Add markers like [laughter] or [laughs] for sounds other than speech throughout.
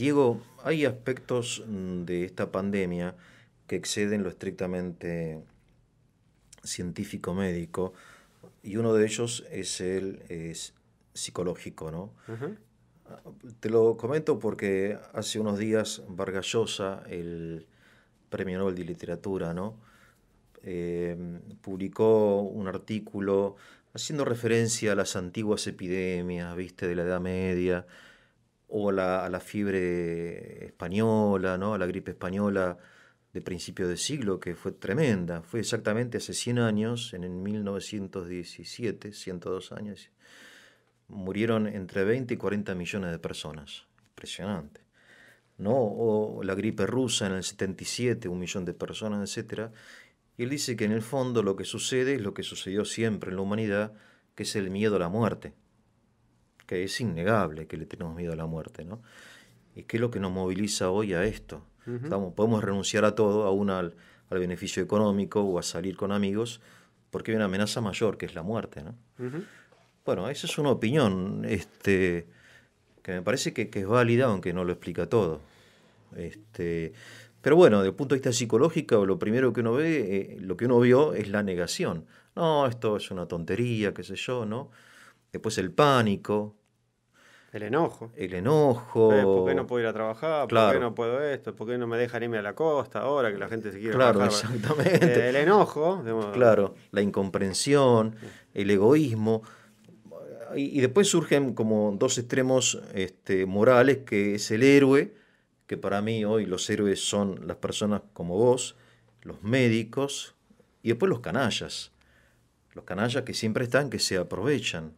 Diego, hay aspectos mm, de esta pandemia que exceden lo estrictamente científico-médico y uno de ellos es el psicológico, ¿no? Te lo comento porque hace unos días Vargas Llosa, el premio Nobel de Literatura, eh, publicó un artículo haciendo referencia a las antiguas epidemias, viste, de la Edad Media, o a la fiebre española, ¿no? a la gripe española de principio de siglo, que fue tremenda. Fue exactamente hace 100 años, en 1917, 102 años, murieron entre 20 y 40 millones de personas. Impresionante. ¿no? O la gripe rusa en el 77, un millón de personas, etc. Y él dice que en el fondo lo que sucede es lo que sucedió siempre en la humanidad, que es el miedo a la muerte que es innegable que le tenemos miedo a la muerte, ¿no? ¿Y qué es lo que nos moviliza hoy a esto? podemos renunciar a todo, aún al, al, beneficio económico o a salir con amigos, porque hay una amenaza mayor que es la muerte, ¿no? Bueno, esa es una opinión este, que me parece que, es válida, aunque no lo explica todo. Este, pero bueno, desde el punto de vista psicológico, lo primero que uno ve, eh, lo que uno vio es la negación. No, esto es una tontería, qué sé yo, ¿no? Después el pánico, el enojo. El enojo. Eh, ¿Por qué no puedo ir a trabajar? ¿Por qué no puedo esto? ¿Por qué no me dejan irme a la costa ahora que la gente se quiere Claro, exactamente. Eh, el enojo. Claro, la incomprensión, el egoísmo. Y, después surgen como dos extremos este, morales, que es el héroe, que para mí hoy los héroes son las personas como vos, los médicos, y después los canallas. Los canallas que siempre están, que se aprovechan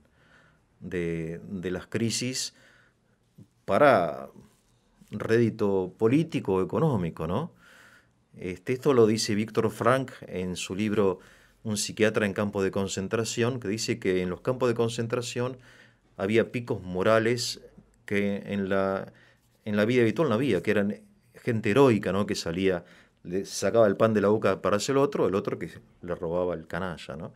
de, las crisis para rédito político o económico, ¿no? Este, esto lo dice Víctor Frank en su libro Un psiquiatra en campo de concentración, que dice que en los campos de concentración había picos morales que en la, en la vida habitual no había, que eran gente heroica, ¿no? Que salía, le sacaba el pan de la boca para hacer el otro, el otro que le robaba el canalla, ¿no?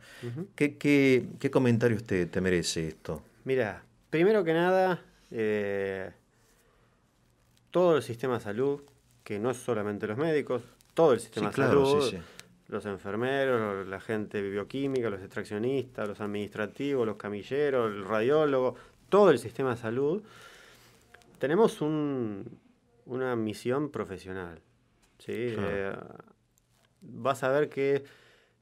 ¿Qué, qué comentario usted te merece esto? Mira, primero que nada, eh, todo el sistema de salud, que no es solamente los médicos, todo el sistema de salud, los enfermeros, la gente bioquímica, los extraccionistas, los administrativos, los camilleros, el radiólogo, todo el sistema de salud, tenemos una misión profesional. Eh, vas a ver que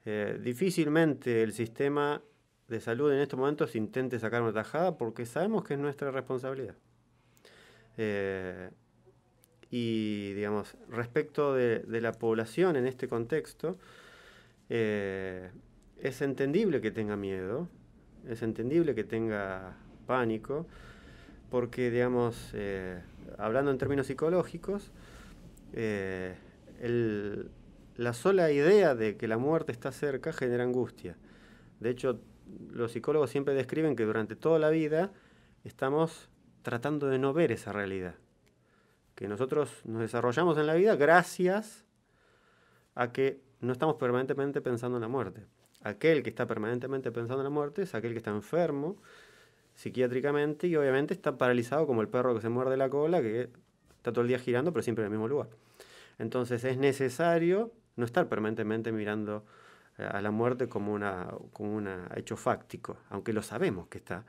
eh, difícilmente el sistema de salud en estos momentos intente sacar una tajada porque sabemos que es nuestra responsabilidad. Eh, y, digamos, respecto de, la población en este contexto, eh, es entendible que tenga miedo, es entendible que tenga pánico, porque, digamos, eh, hablando en términos psicológicos, la sola idea de que la muerte está cerca genera angustia. De hecho, los psicólogos siempre describen que durante toda la vida estamos tratando de no ver esa realidad. Que nosotros nos desarrollamos en la vida gracias a que no estamos permanentemente pensando en la muerte. Aquel que está permanentemente pensando en la muerte es aquel que está enfermo psiquiátricamente y obviamente está paralizado como el perro que se muerde la cola, que está todo el día girando pero siempre en el mismo lugar. Entonces es necesario no estar permanentemente mirando a la muerte como un como hecho fáctico, aunque lo sabemos que está,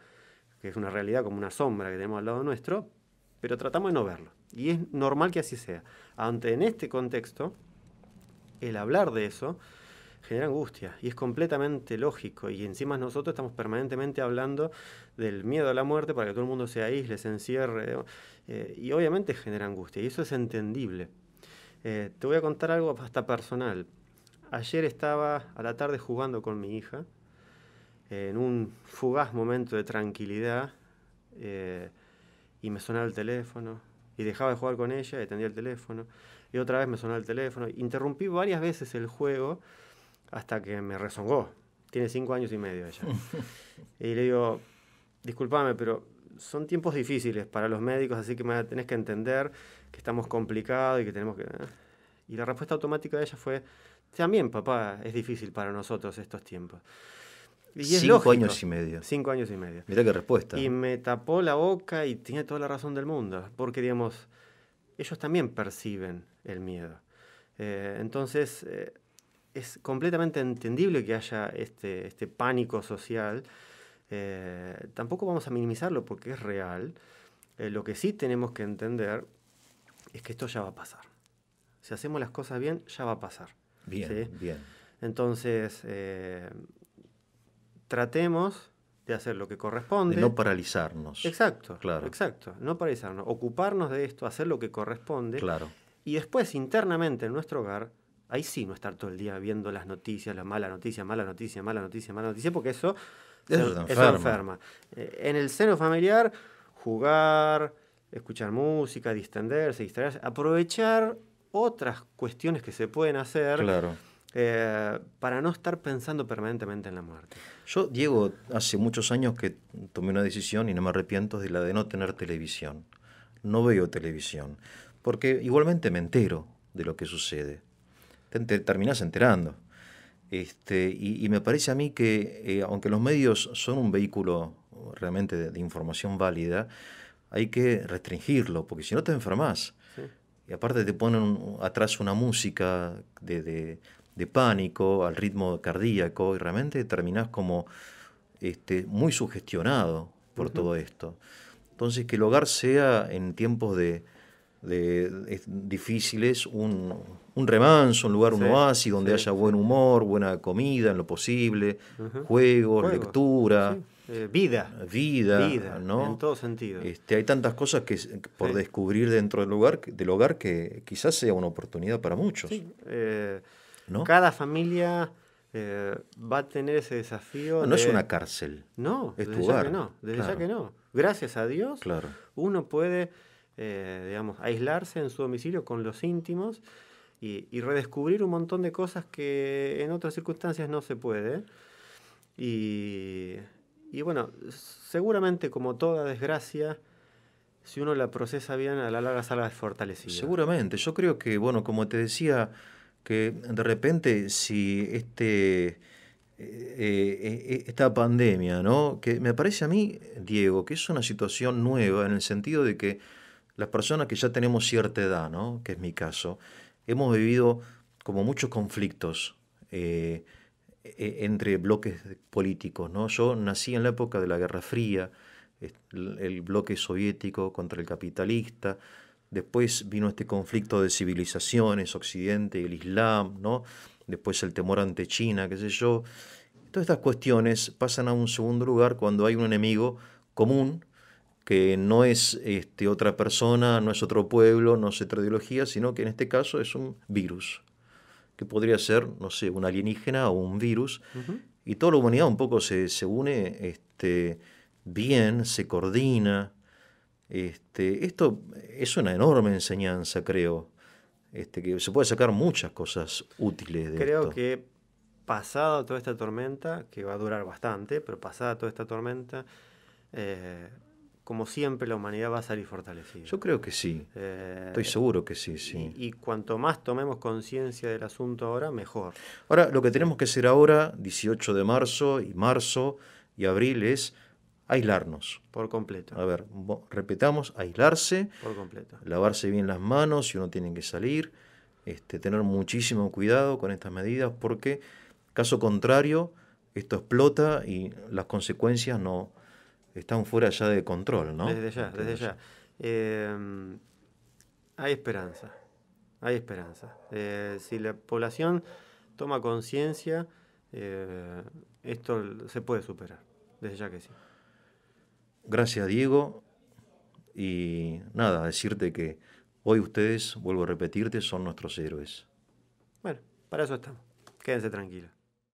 que es una realidad como una sombra que tenemos al lado nuestro, pero tratamos de no verlo. Y es normal que así sea. Ante en este contexto, el hablar de eso genera angustia y es completamente lógico. Y encima nosotros estamos permanentemente hablando del miedo a la muerte para que todo el mundo se aísle, se encierre. Eh, y obviamente genera angustia y eso es entendible. Eh, te voy a contar algo hasta personal. Ayer estaba a la tarde jugando con mi hija, en un fugaz momento de tranquilidad, eh, y me sonaba el teléfono, y dejaba de jugar con ella, y tendía el teléfono, y otra vez me sonaba el teléfono. Interrumpí varias veces el juego hasta que me rezongó. Tiene cinco años y medio ella. [laughs] y le digo, discúlpame, pero son tiempos difíciles para los médicos, así que me tenés que entender que estamos complicados y que tenemos que... ¿eh? Y la respuesta automática de ella fue, también, papá, es difícil para nosotros estos tiempos. cinco años y medio. Cinco años y medio. Mirá qué respuesta. Y ¿eh? me tapó la boca y tiene toda la razón del mundo, porque, digamos, ellos también perciben el miedo. Eh, entonces, eh, es completamente entendible que haya este, este pánico social. tampoco vamos a minimizarlo porque es real. lo que sí tenemos que entender es que esto ya va a pasar. Si hacemos las cosas bien, ya va a pasar. Bien, bien. Entonces, eh, tratemos de hacer lo que corresponde. no paralizarnos. Exacto, claro. Exacto, no paralizarnos. Ocuparnos de esto, hacer lo que corresponde. Claro. Y después, internamente en nuestro hogar, ahí sí no estar todo el día viendo las noticias, la mala noticia, mala noticia, mala noticia, mala noticia, porque eso, eso, enferma. Eh, en el seno familiar, jugar, escuchar música, distenderse, distraerse, aprovechar otras cuestiones que se pueden hacer. Eh, para no estar pensando permanentemente en la muerte. Yo, Diego, hace muchos años que tomé una decisión y no me arrepiento de la de no tener televisión. No veo televisión, porque igualmente me entero de lo que sucede. Te, terminás enterando. Este, y, me parece a mí que, eh, aunque los medios son un vehículo realmente de información válida, hay que restringirlo, porque si no te enfermas. Y aparte te ponen atrás una música de, de, pánico, al ritmo cardíaco, y realmente terminás como este, muy sugestionado por todo esto. Entonces, que el hogar sea en tiempos de, difíciles un, remanso, un lugar, un oasis donde haya buen humor, buena comida en lo posible, juegos, lectura. Eh, vida. vida. Vida, ¿no? En todo sentido. Este, hay tantas cosas que por descubrir dentro del hogar, del hogar que quizás sea una oportunidad para muchos. Eh, cada familia eh, va a tener ese desafío. No, es una cárcel. No, es desde tu hogar. que no, desde ya que no. Gracias a Dios, claro. uno puede, digamos, aislarse en su domicilio con los íntimos. Y, y, redescubrir un montón de cosas que en otras circunstancias no se puede. Y y bueno, seguramente como toda desgracia, si uno la procesa bien, a la larga salga fortalecida. Seguramente, yo creo que, bueno, como te decía, que de repente si este, eh, eh, eh, esta pandemia, ¿no? Que me parece a mí, Diego, que es una situación nueva en el sentido de que las personas que ya tenemos cierta edad, ¿no? Que es mi caso, hemos vivido como muchos conflictos. E-, e-, entre bloques políticos. ¿no? Yo nací en la época de la Guerra Fría, el bloque soviético contra el capitalista, después vino este conflicto de civilizaciones, Occidente, y el Islam, ¿no? después el temor ante China, qué sé yo. Todas estas cuestiones pasan a un segundo lugar cuando hay un enemigo común que no es este, otra persona, no es otro pueblo, no es otra ideología, sino que en este caso es un virus que podría ser, no sé, un alienígena o un virus. Y toda la humanidad un poco se, une este, bien, se coordina. Este, esto es una enorme enseñanza, creo, este, que se puede sacar muchas cosas útiles de esto. Creo que pasada toda esta tormenta, que va a durar bastante, pero pasada toda esta tormenta, eh, como siempre, la humanidad va a salir fortalecida. Yo creo que sí. Eh, Estoy seguro que sí, sí. Y, cuanto más tomemos conciencia del asunto ahora, mejor. Ahora, lo que tenemos que hacer ahora, 18 de marzo y marzo y abril, es aislarnos. Por completo. A ver, repetamos, aislarse. Por completo. Lavarse bien las manos si uno tiene que salir. Este, tener muchísimo cuidado con estas medidas porque, caso contrario, esto explota y las consecuencias no, están fuera ya de control, ¿no? Desde ya, desde ya. Eh, hay esperanza, hay esperanza. Eh, si la población toma conciencia, eh, esto se puede superar, desde ya que sí. Gracias, Diego. Y nada, decirte que hoy ustedes, vuelvo a repetirte, son nuestros héroes. Bueno, para eso estamos. Quédense tranquilos.